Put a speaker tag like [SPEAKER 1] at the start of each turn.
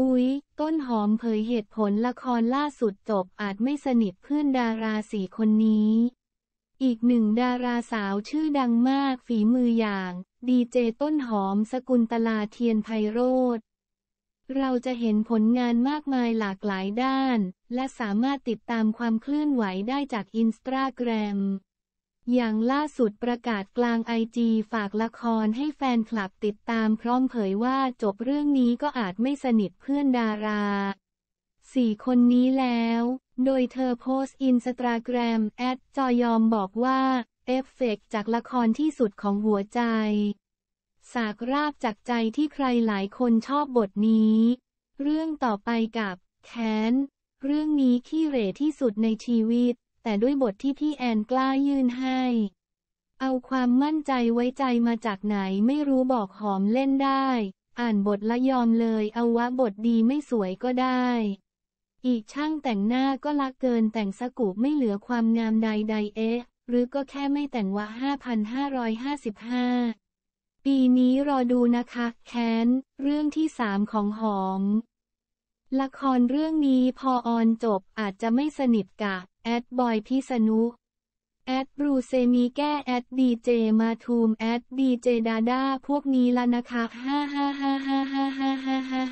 [SPEAKER 1] อุ๊ย ต้นหอมเผยเหตุผลละครล่าสุดจบอาจไม่สนิทเพื่อนดาราสี่คนนี้ อีกหนึ่งดาราสาวชื่อดังมากฝีมืออย่างดีเจต้นหอมสกุลตลาเทียนไพโรธ เราจะเห็นผลงานมากมายหลากหลายด้าน และสามารถติดตามความเคลื่อนไหวได้จากอินสตาแกรมอย่างล่าสุดประกาศกลางไอจีฝากละครให้แฟนคลับติดตามพร้อมเผยว่าจบเรื่องนี้ก็อาจไม่สนิทเพื่อนดารา สี่คนนี้แล้ว โดยเธอโพสต์อินสตาแกรมแอดจอยอมบอกว่าเอฟเฟกจากละครที่สุดของหัวใจ สากราบจากใจที่ใครหลายคนชอบบทนี้ เรื่องต่อไปกับแคน เรื่องนี้ขี้เหร่ที่สุดในชีวิตแต่ด้วยบทที่พี่แอนกล้ายื่นให้ เอาความมั่นใจไว้ใจมาจากไหนไม่รู้บอกหอมเล่นได้ อ่านบทละยอมเลยเอาวะบทดีไม่สวยก็ได้ อีกช่างแต่งหน้าก็ละเกินแต่งสกูบไม่เหลือความงามใดใดเอ๊ะ หรือก็แค่ไม่แต่งวะ5,555 ปีนี้รอดูนะคะแค้น เรื่องที่สามของหอม ละครเรื่องนี้พอออนจบอาจจะไม่สนิทกับแอดบอยพิสนุ แอดบรูเซมีแก้แอดดีเจมาทูม แอดดีเจดาด้าพวกนี้ละนะคะฮ่าฮ่าฮ่าฮ่าฮ่าฮ่าฮ่า